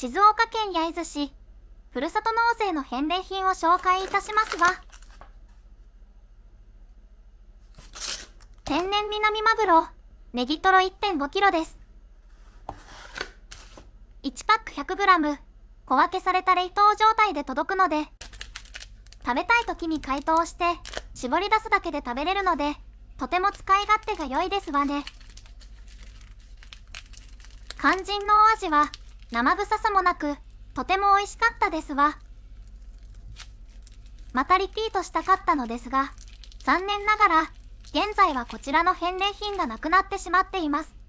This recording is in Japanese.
静岡県焼津市、ふるさと納税の返礼品を紹介いたしますわ。天然南マグロ、ネギトロ 1.5kg です。1パック 100g、小分けされた冷凍状態で届くので、食べたい時に解凍して、絞り出すだけで食べれるので、とても使い勝手が良いですわね。肝心のお味は、生臭さもなくとても美味しかったですわまたリピートしたかったのですが残念ながら現在はこちらの返礼品がなくなってしまっています